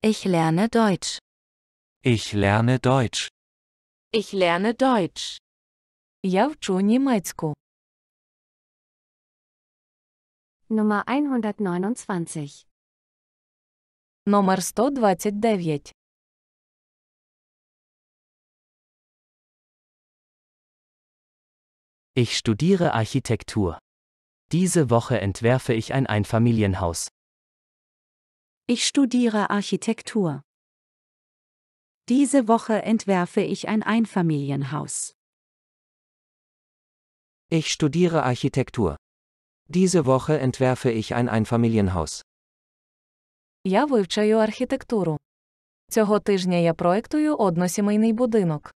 Ich lerne Deutsch. Ich lerne Deutsch. Ich lerne Deutsch. Я вчу німецьку. Nummer 129. Nummer 129. Ich studiere Architektur. Diese Woche entwerfe ich ein Einfamilienhaus. Ich studiere Architektur. Diese Woche entwerfe ich ein Einfamilienhaus. Ich studiere Architektur. Diese Woche entwerfe ich ein Einfamilienhaus. Я вивчаю архітектуру. Цього тижня я проектую односімейний будинок.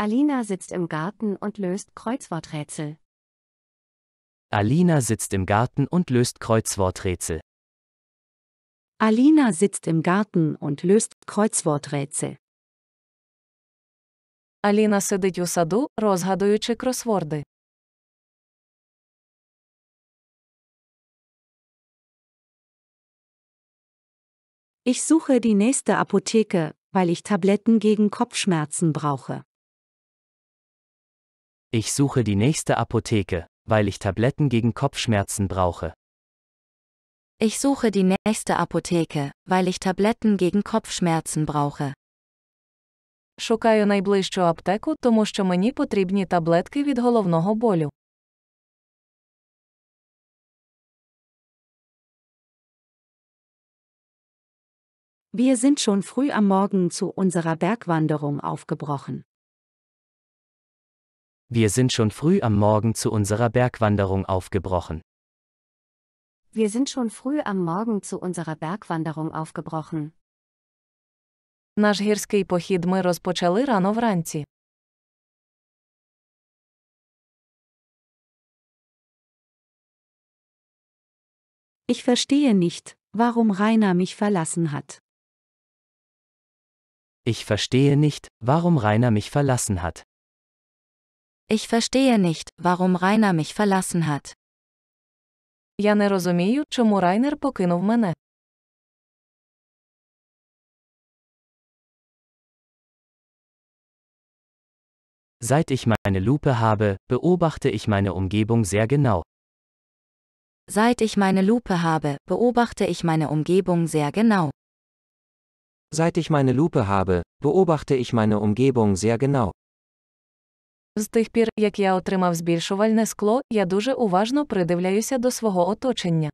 Alina sitzt im Garten und löst Kreuzworträtsel. Alina sitzt im Garten und löst Kreuzworträtsel. Alina sitzt im Garten und löst Kreuzworträtsel. Alina сидить у саду, розгадуючи кросворди. Ich suche die nächste Apotheke, weil ich Tabletten gegen Kopfschmerzen brauche. Ich suche die nächste Apotheke, weil ich Tabletten gegen Kopfschmerzen brauche. Ich suche die nächste Apotheke, weil ich Tabletten gegen Kopfschmerzen brauche. Шукаю найближчу аптеку, тому що мені потрібні таблетки від головного болю. Wir sind schon früh am Morgen zu unserer Bergwanderung aufgebrochen. Wir sind schon früh am Morgen zu unserer Bergwanderung aufgebrochen. Wir sind schon früh am Morgen zu unserer Bergwanderung aufgebrochen. Наш гірський похід ми розпочали рано вранці. Ich verstehe nicht, warum Rainer mich verlassen hat. Ich verstehe nicht, warum Rainer mich verlassen hat. Ich verstehe nicht, warum Rainer mich verlassen hat. Я не розумію, чому Райнер покинув мене. Seit ich meine Lupe habe, beobachte ich meine Umgebung sehr genau. Seit ich meine Lupe habe, beobachte ich meine Umgebung sehr genau. Seit ich meine Lupe habe, beobachte ich meine Umgebung sehr genau. З тих пір, як я отримав збільшувальне скло, я дуже уважно придивляюся до свого оточення.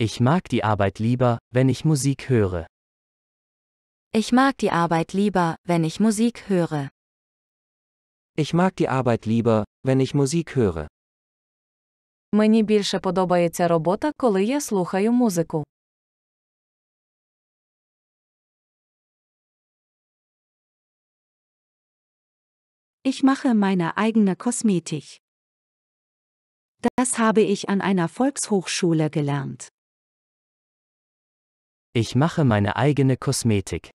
Ich mag die Arbeit lieber, wenn ich Musik höre. Ich mag die Arbeit lieber, wenn ich Musik höre. Ich mag die Arbeit lieber, wenn ich Musik höre. Мені більше подобається робота, коли я слухаю музику. Ich mache meine eigene Kosmetik. Das habe ich an einer Volkshochschule gelernt. Ich mache meine eigene Kosmetik.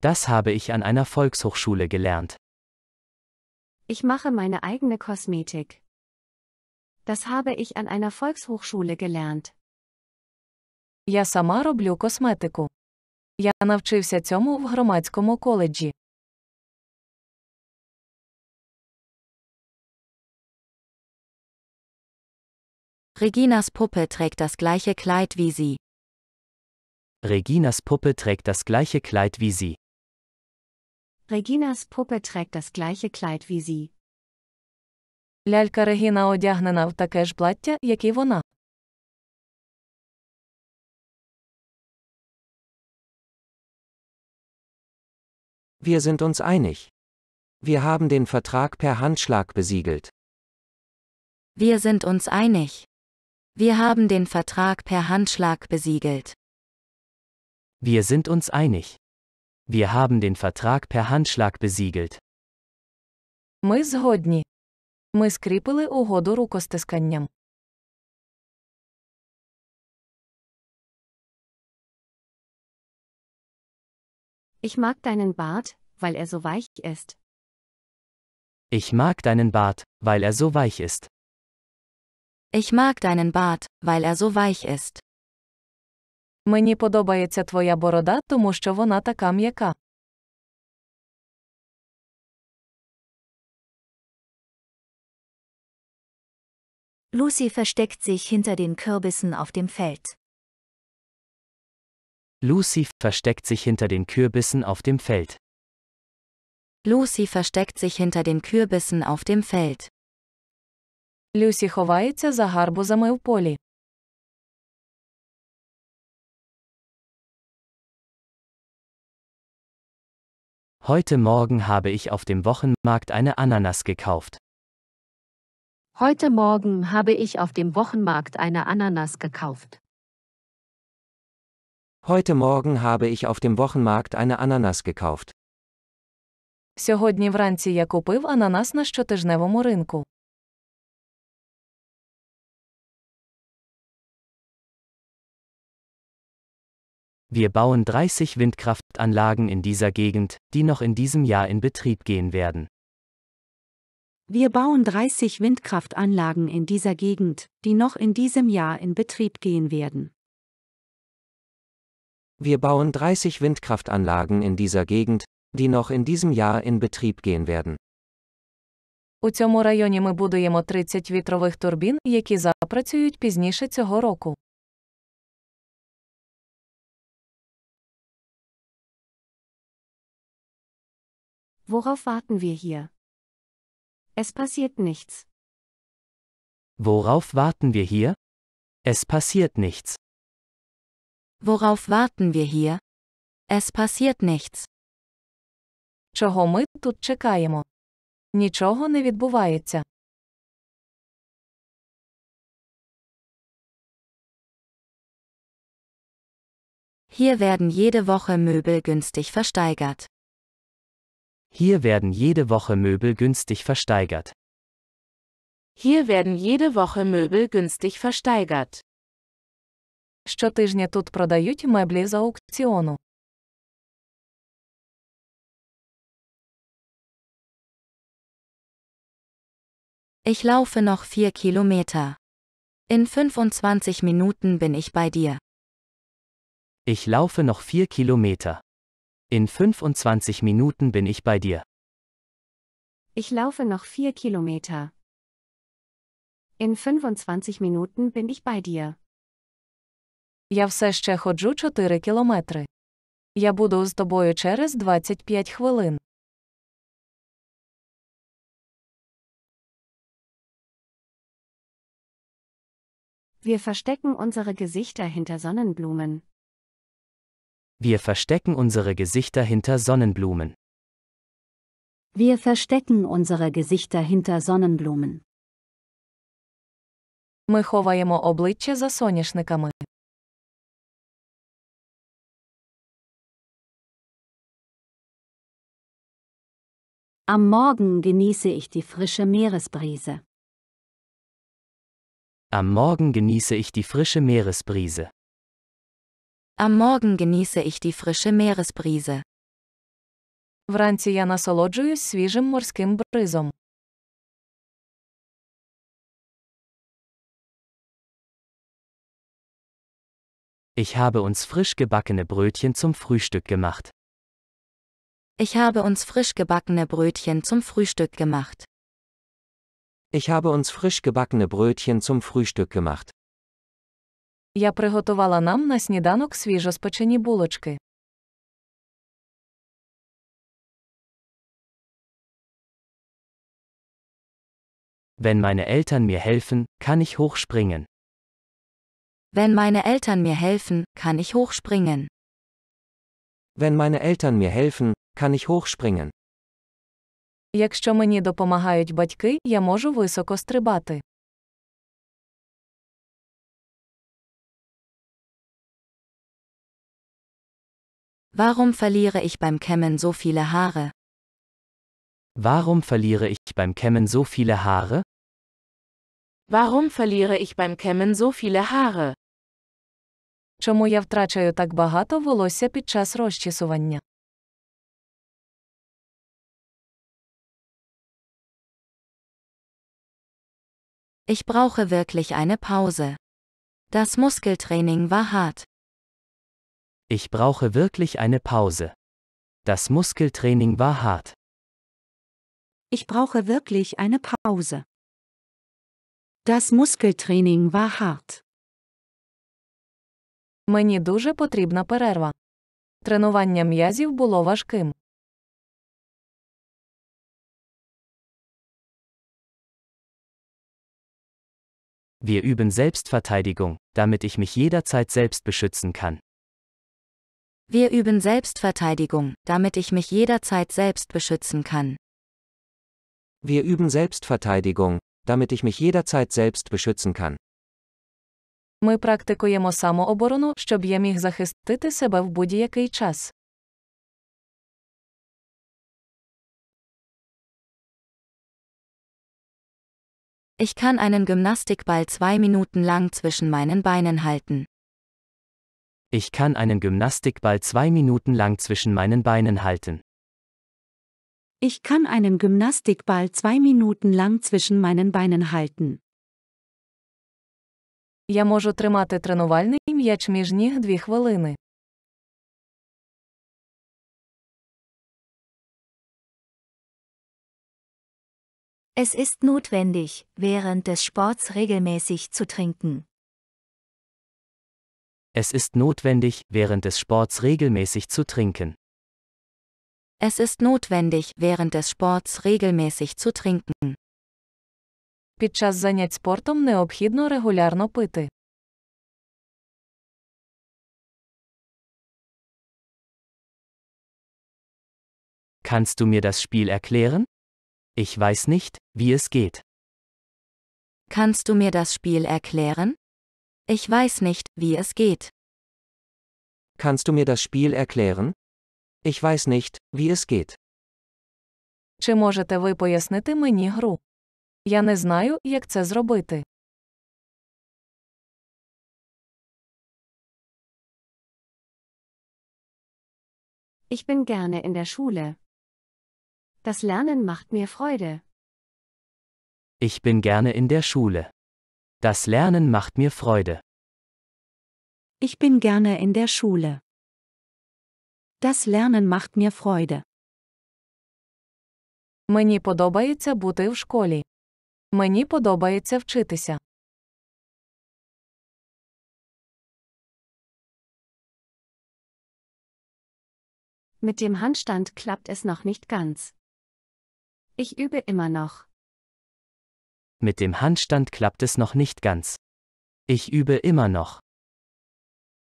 Das habe ich an einer Volkshochschule gelernt. Ich mache meine eigene Kosmetik. Das habe ich an einer Volkshochschule gelernt. Я сама роблю косметику. Я навчився цьому в громадському коледжі. Reginas Puppe trägt das gleiche Kleid wie sie. Reginas Puppe trägt das gleiche Kleid wie sie. Reginas Puppe trägt das gleiche Kleid wie sie. Лялька Регіна одягнена в таке ж плаття, як і вона. Wir sind uns einig. Wir haben den Vertrag per Handschlag besiegelt. Wir sind uns einig. Wir haben den Vertrag per Handschlag besiegelt. Wir sind uns einig. Wir haben den Vertrag per Handschlag besiegelt. Ми згодні. Ми скріпили угоду рукостисканням. Ich mag deinen Bart, weil er so weich ist. Ich mag deinen Bart, weil er so weich ist. Ich mag deinen Bart, weil er so weich ist. Мені подобається твоя борода, тому що вона така м'яка. Lucy versteckt sich hinter den Kürbissen auf dem Feld. Lucy versteckt sich hinter den Kürbissen auf dem Feld. Lucy versteckt sich hinter den Kürbissen auf dem Feld. Люсі ховається за гарбузами в полі. Heute Morgen habe ich auf dem Wochenmarkt eine Ananas gekauft. Heute Morgen habe ich auf dem Wochenmarkt eine Ananas gekauft. Heute Morgen habe ich auf dem Wochenmarkt eine Ananas gekauft. Сьогодні вранці я купив ананас на щотижневому ринку. Wir bauen 30 Windkraftanlagen in dieser Gegend, die noch in diesem Jahr in Betrieb gehen werden. Wir bauen 30 Windkraftanlagen in dieser Gegend, die noch in diesem Jahr in Betrieb gehen werden. Wir bauen 30 Windkraftanlagen in dieser Gegend, die noch in diesem Jahr in Betrieb gehen werden. У цьому районі ми будуємо 30 вітрових турбін, які запрацюють пізніше цього року. Worauf warten wir hier? Es passiert nichts. Worauf warten wir hier? Es passiert nichts. Worauf warten wir hier? Es passiert nichts. Чого ми тут чекаємо? Нічого не відбувається. Hier werden jede Woche Möbel günstig versteigert. Hier werden jede Woche Möbel günstig versteigert. Hier werden jede Woche Möbel günstig versteigert. Щотижня тут продають меблі з аукціону. Ich laufe noch 4 Kilometer. In 25 Minuten bin ich bei dir. Ich laufe noch 4 Kilometer. In 25 Minuten bin ich bei dir. Ich laufe noch vier Kilometer. In 25 Minuten bin ich bei dir. Я все ще ходжу 4 кілометри. Я буду з тобою через 25 хвилин. Wir verstecken unsere Gesichter hinter Sonnenblumen. Wir verstecken unsere Gesichter hinter Sonnenblumen. Wir verstecken unsere Gesichter hinter Sonnenblumen. Ми ховаємо обличчя за соняшниками. Am Morgen genieße ich die frische Meeresbrise. Am Morgen genieße ich die frische Meeresbrise. Am Morgen genieße ich die frische Meeresbrise. Вранці я насолоджуюсь свіжим морським бризом. Ich habe uns frisch gebackene Brötchen zum Frühstück gemacht. Ich habe uns frisch gebackene Brötchen zum Frühstück gemacht. Ich habe uns frisch gebackene Brötchen zum Frühstück gemacht. Я приготувала нам на сніданок свіжоспечені булочки. Wenn meine Eltern mir helfen, kann ich hochspringen. Wenn meine Eltern mir helfen, kann ich hochspringen. Wenn meine Eltern mir helfen, kann ich hochspringen. Якщо мені допомагають батьки, я можу високо стрибати. Warum verliere ich beim Kämmen so viele Haare? Warum verliere ich beim Kämmen so viele Haare? Warum verliere ich beim Kämmen so viele Haare? Чому я втрачаю так багато волосся під час розчісування? Ich brauche wirklich eine Pause. Das Muskeltraining war hart. Ich brauche wirklich eine Pause. Das Muskeltraining war hart. Ich brauche wirklich eine Pause. Das Muskeltraining war hart. Мені дуже потрібна перерва. Тренування м'язів було важким. Wir üben Selbstverteidigung, damit ich mich jederzeit selbst beschützen kann. Wir üben Selbstverteidigung, damit ich mich jederzeit selbst beschützen kann. Wir üben Selbstverteidigung, damit ich mich jederzeit selbst beschützen kann. Ми практикуємо самооборону, щоб я міг захистити себе в будь-який час. Ich kann einen Gymnastikball zwei Minuten lang zwischen meinen Beinen halten. Ich kann einen Gymnastikball zwei Minuten lang zwischen meinen Beinen halten. Ich kann einen Gymnastikball zwei Minuten lang zwischen meinen Beinen halten. Я можу тримати тренувальний м'яч між ніг дві хвилини. Es ist notwendig, während des Sports regelmäßig zu trinken. Es ist notwendig, während des Sports regelmäßig zu trinken. Es ist notwendig, während des Sports regelmäßig zu trinken. Під час занять спортом необхідно регулярно пити. Kannst du mir das Spiel erklären? Ich weiß nicht, wie es geht. Kannst du mir das Spiel erklären? Ich weiß nicht, wie es geht. Kannst du mir das Spiel erklären? Ich weiß nicht, wie es geht. Чи можете ви пояснити мені гру? Я не знаю, як це зробити. Ich bin gerne in der Schule. Das Lernen macht mir Freude. Ich bin gerne in der Schule. Das Lernen macht mir Freude. Ich bin gerne in der Schule. Das Lernen macht mir Freude. Мені подобається бути в школі. Мені подобається вчитися. Mit dem Handstand klappt es noch nicht ganz. Ich übe immer noch. Mit dem Handstand klappt es noch nicht ganz. Ich übe immer noch.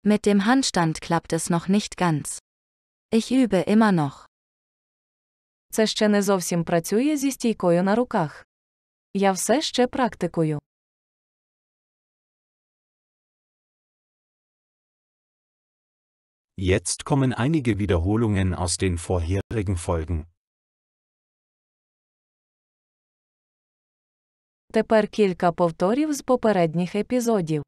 Mit dem Handstand klappt es noch nicht ganz. Ich übe immer noch. Це ще не зовсім працює зі стійкою на руках. Я все ще практикую. Jetzt kommen einige Wiederholungen aus den vorherigen Folgen. Тепер кілька повторів з попередніх епізодів.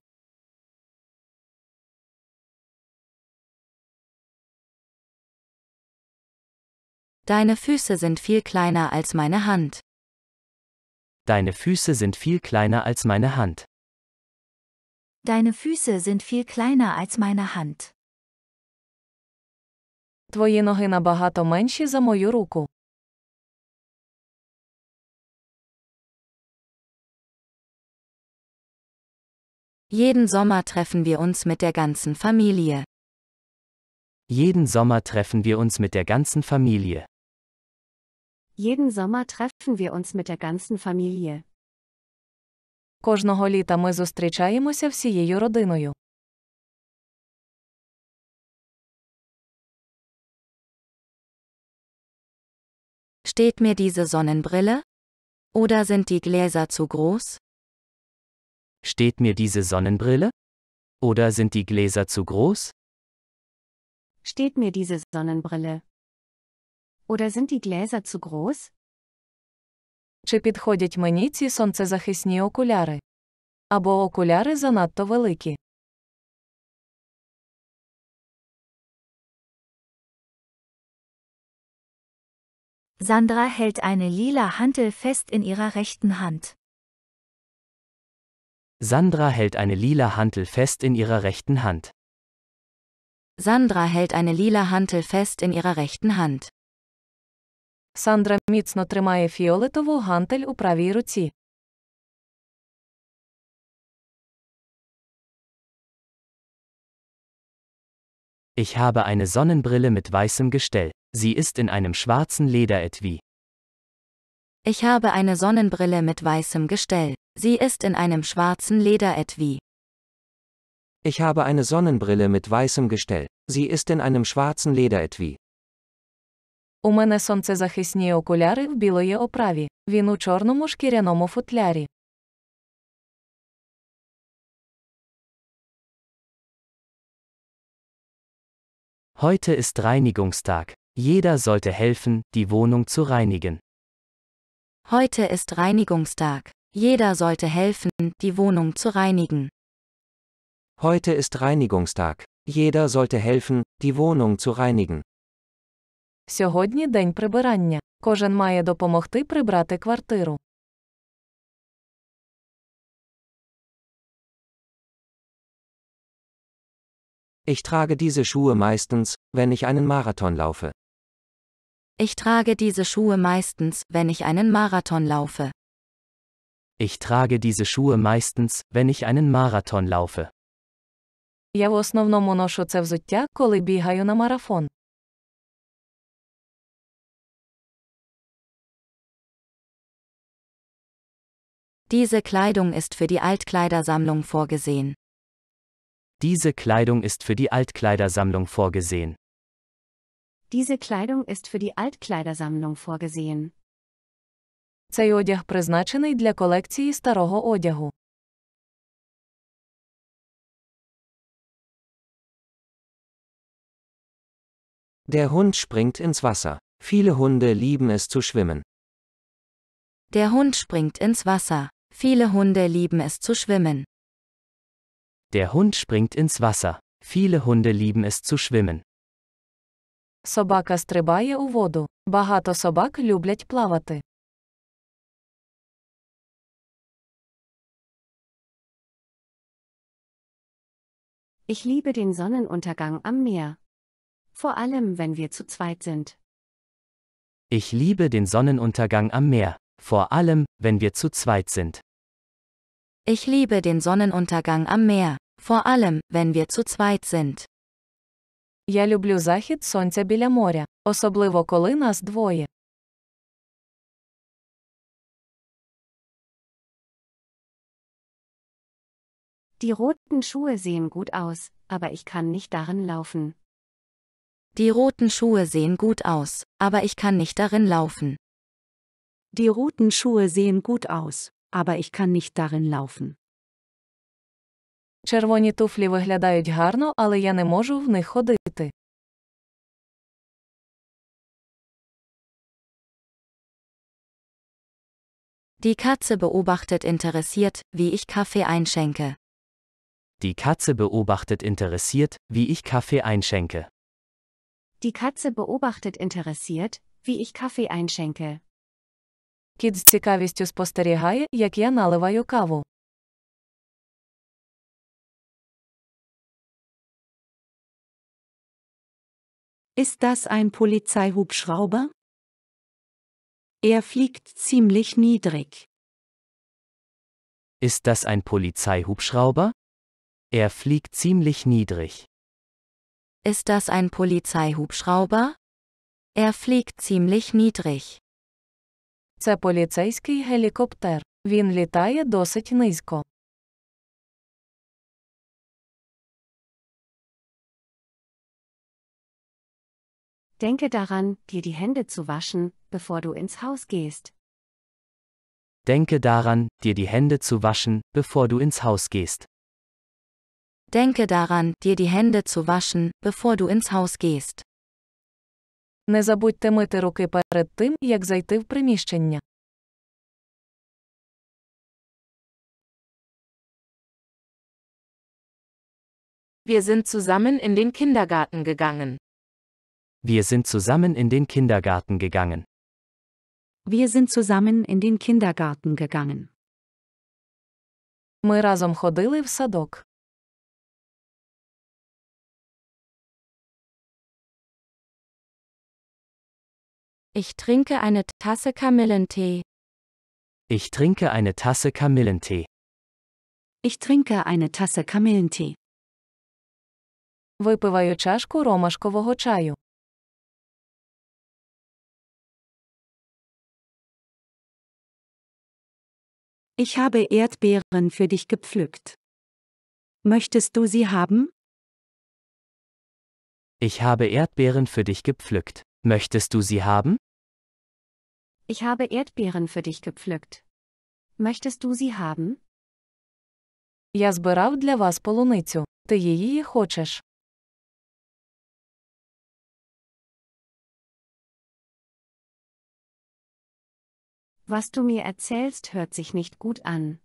Deine Füße sind viel kleiner als meine Hand. Deine Füße sind viel kleiner als meine Hand. Deine Füße sind viel kleiner als meine Hand. Твої ноги набагато менші за мою руку. Jeden Sommer treffen wir uns mit der ganzen Familie. Jeden Sommer treffen wir uns mit der ganzen Familie. Jeden Sommer treffen wir uns mit der ganzen Familie. Кожного літа ми зустрічаємося всією родиною. Steht mir diese Sonnenbrille? Oder sind die Gläser zu groß? Steht mir diese Sonnenbrille? Oder sind die Gläser zu groß? Steht mir diese Sonnenbrille? Oder sind die Gläser zu groß? Чи підходять мені ці сонцезахисні окуляри? Або окуляри занадто великі? Sandra hält eine lila Hantel fest in ihrer rechten Hand. Sandra hält eine lila Hantel fest in ihrer rechten Hand. Sandra hält eine lila Hantel fest in ihrer rechten Hand. Сандра міцно тримає фіолетову гантель у правій руці. Ich habe eine Sonnenbrille mit weißem Gestell. Sie ist in einem schwarzen Lederetui. Ich habe eine Sonnenbrille mit weißem Gestell. Sie ist in einem schwarzen Lederetui. Ich habe eine Sonnenbrille mit weißem Gestell. Sie ist in einem schwarzen Lederetui. У мене сонцезахисні окуляри в білої оправі. Він у чорному шкіряному футлярі. Heute ist Reinigungstag. Jeder sollte helfen, die Wohnung zu reinigen. Heute ist Reinigungstag. Jeder sollte helfen, die Wohnung zu reinigen. Heute ist Reinigungstag. Jeder sollte helfen, die Wohnung zu reinigen. Сьогодні день прибирання. Кожен має допомогти прибрати квартиру. Ich trage diese Schuhe meistens, wenn ich einen Marathon laufe. Ich trage diese Schuhe meistens, wenn ich einen Marathon laufe. Ich trage diese Schuhe meistens, wenn ich einen Marathon laufe. Я в основному ношу це взуття, коли бігаю на марафон. Diese Kleidung ist für die Altkleidersammlung vorgesehen. Diese Kleidung ist für die Altkleidersammlung vorgesehen. Diese Kleidung ist für die Altkleidersammlung vorgesehen. Цей одяг призначений для колекції старого одягу. Der Hund springt ins Wasser. Viele Hunde lieben es zu schwimmen. Der Hund springt ins Wasser. Viele Hunde lieben es zu schwimmen. Der Hund springt ins Wasser. Viele Hunde lieben es zu schwimmen. Собака стрибає у воду. Багато собак люблять плавати. Ich liebe den Sonnenuntergang am Meer. Vor allem, wenn wir zu zweit sind. Ich liebe den Sonnenuntergang am Meer, vor allem, wenn wir zu zweit sind. Ich liebe den Sonnenuntergang am Meer, vor allem, wenn wir zu zweit sind. Я люблю захід сонця біля моря, особливо коли нас двоє. Die roten Schuhe sehen gut aus, aber ich kann nicht darin laufen. Die roten Schuhe sehen gut aus, aber ich kann nicht darin laufen. Die roten Schuhe sehen gut aus, aber ich kann nicht darin laufen. Червоні туфлі виглядають гарно, але я не можу в них ходити. Die Katze beobachtet interessiert, wie ich Kaffee einschenke. Die Katze beobachtet interessiert, wie ich Kaffee einschenke. Die Katze beobachtet interessiert, wie ich Kaffee einschenke. Кіт з цікавістю спостерігає, як я наливаю каву. Ist das ein Polizeihubschrauber? Er fliegt ziemlich niedrig. Ist das ein Polizeihubschrauber? Er fliegt ziemlich niedrig. Ist das ein Polizeihubschrauber? Er fliegt ziemlich niedrig. Це поліцейський гелікоптер. Він літає досить низько. Denke daran, dir die Hände zu waschen, bevor du ins Haus gehst. Denke daran, dir die Hände zu waschen, bevor du ins Haus gehst. Denke daran, dir die Hände zu waschen, bevor du ins Haus gehst. Не забудьте мити руки перед тим, як зайти в приміщення. Wir sind zusammen in den Kindergarten gegangen. Wir sind zusammen in den Kindergarten gegangen. Wir sind zusammen in den Kindergarten gegangen. Ми разом ходили в садок. Ich trinke eine Tasse Kamillentee. Ich trinke eine Tasse Kamillentee. Ich trinke eine Tasse Kamillentee. Випиваю чашку ромашкового чаю. Ich habe Erdbeeren für dich gepflückt. Möchtest du sie haben? Ich habe Erdbeeren für dich gepflückt. Möchtest du sie haben? Ich habe Erdbeeren für dich gepflückt. Möchtest du sie haben? Я збирав для вас полуницю. Ти її хочеш? Was du mir erzählst, hört sich nicht gut an.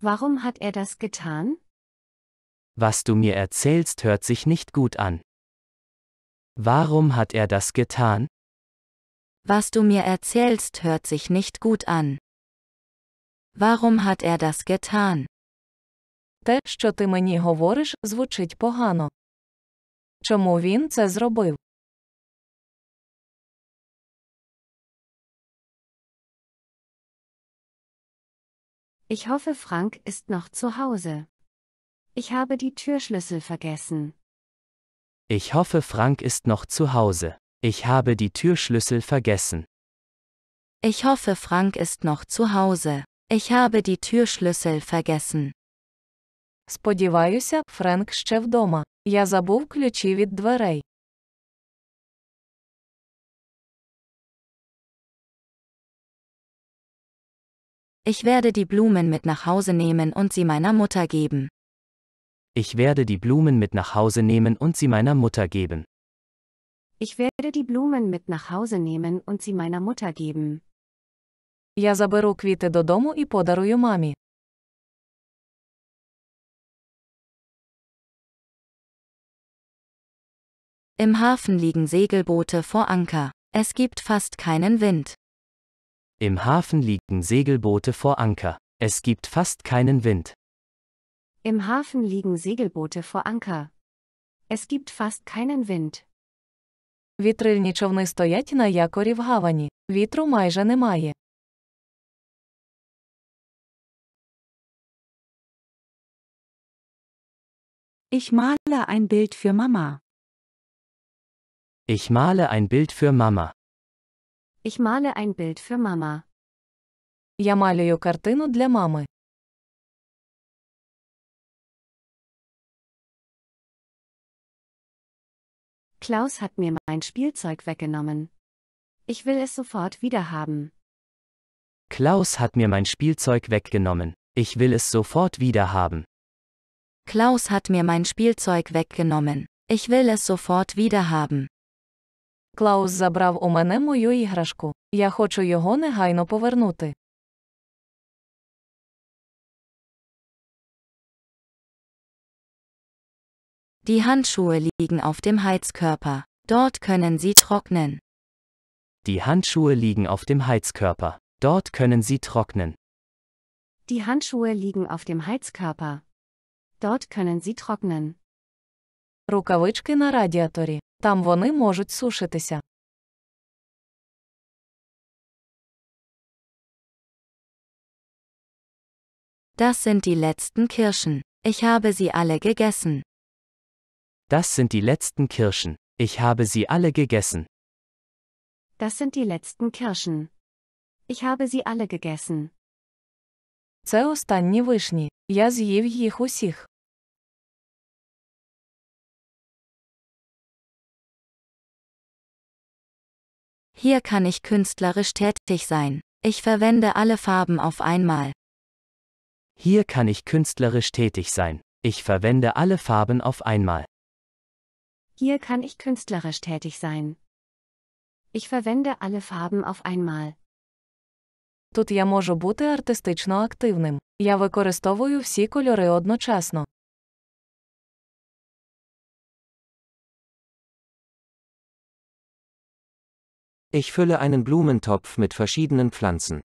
Warum hat er das getan? Was du mir erzählst, hört sich nicht gut an. Warum hat er das getan? Was du mir erzählst, hört sich nicht gut an. Warum hat er das getan? Те, що ти мені говориш, звучить погано. Чому він це зробив? Ich hoffe, Frank ist noch zu Hause. Ich habe die Türschlüssel vergessen. Ich hoffe, Frank ist noch zu Hause. Ich habe die Türschlüssel vergessen. Ich hoffe, Frank ist noch zu Hause. Ich habe die Türschlüssel vergessen. Сподіваюся, Френк ще вдома. Я забув ключі від дверей. Ich werde die Blumen mit nach Hause nehmen und sie meiner Mutter geben. Ich werde die Blumen mit nach Hause nehmen und sie meiner Mutter geben. Ich werde die Blumen mit nach Hause nehmen und sie meiner Mutter geben. Я заберу квіти додому і подарую мамі. Im Hafen liegen Segelboote vor Anker. Es gibt fast keinen Wind. Im Hafen liegen Segelboote vor Anker. Es gibt fast keinen Wind. Im Hafen liegen Segelboote vor Anker. Es gibt fast keinen Wind. Вітрильні човни стоять на якорі в гавані, вітру майже немає. Ich male ein Bild für Mama. Ich male ein Bild für Mama. Ich male ein Bild für Mama. Я малюю картину для мами. Klaus hat mir mein Spielzeug weggenommen. Ich will es sofort wiederhaben. Klaus hat mir mein Spielzeug weggenommen. Ich will es sofort wiederhaben. Klaus hat mir mein Spielzeug weggenommen. Ich will es sofort wiederhaben. Klaus забрав у мене мою іграшку. Я хочу його негайно повернути. Die Handschuhe liegen auf dem Heizkörper. Dort können sie trocknen. Die Handschuhe liegen auf dem Heizkörper. Dort können sie trocknen. Die Handschuhe liegen auf dem Heizkörper. Dort können sie trocknen. Рукавички на радіаторі. Там вони можуть сушитися. Das sind die letzten Kirschen. Ich habe sie alle gegessen. Das sind die letzten Kirschen. Ich habe sie alle gegessen. Das sind die letzten Kirschen. Ich habe sie alle gegessen. Це останні вишні. Я з'їв їх усіх. Hier kann ich künstlerisch tätig sein. Ich verwende alle Farben auf einmal. Hier kann ich künstlerisch tätig sein. Ich verwende alle Farben auf einmal. Hier kann ich künstlerisch tätig sein. Ich verwende alle Farben auf einmal. Тут я можу бути артистично активним. Я використовую всі кольори одночасно. Ich fülle einen Blumentopf mit verschiedenen Pflanzen.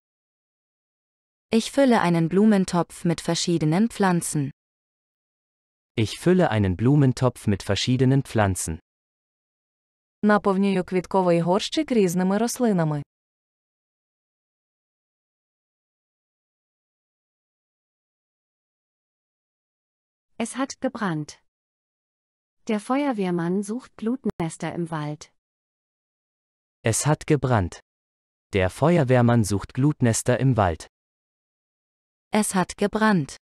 Ich fülle einen Blumentopf mit verschiedenen Pflanzen. Ich fülle einen Blumentopf mit verschiedenen Pflanzen. Наповнюю квітковий горщик різними рослинами. Es hat gebrannt. Der Feuerwehrmann sucht Glutnester im Wald. Es hat gebrannt. Der Feuerwehrmann sucht Glutnester im Wald. Es hat gebrannt.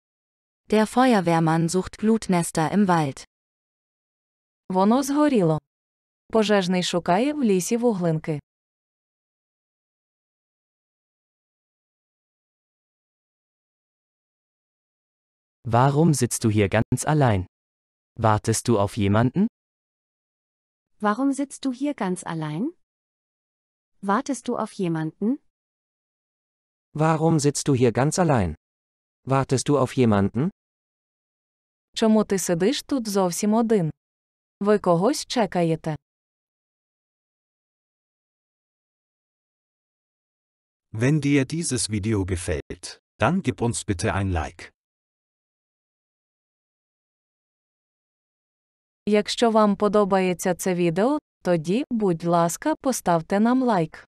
Der Feuerwehrmann sucht Glutnester im Wald. Воно згоріло. Пожежний шукає в лісі вуглинки. Warum sitzt du hier ganz allein? Wartest du auf jemanden? Warum sitzt du hier ganz allein? Wartest du auf jemanden? Warum sitzt du hier ganz allein? Wartest du auf jemanden? Чому ти сидиш тут зовсім один? Ви когось чекаєте? Wenn dir dieses Video gefällt, dann gib uns bitte ein Like. Якщо вам подобається це відео, тоді, будь ласка, поставте нам лайк.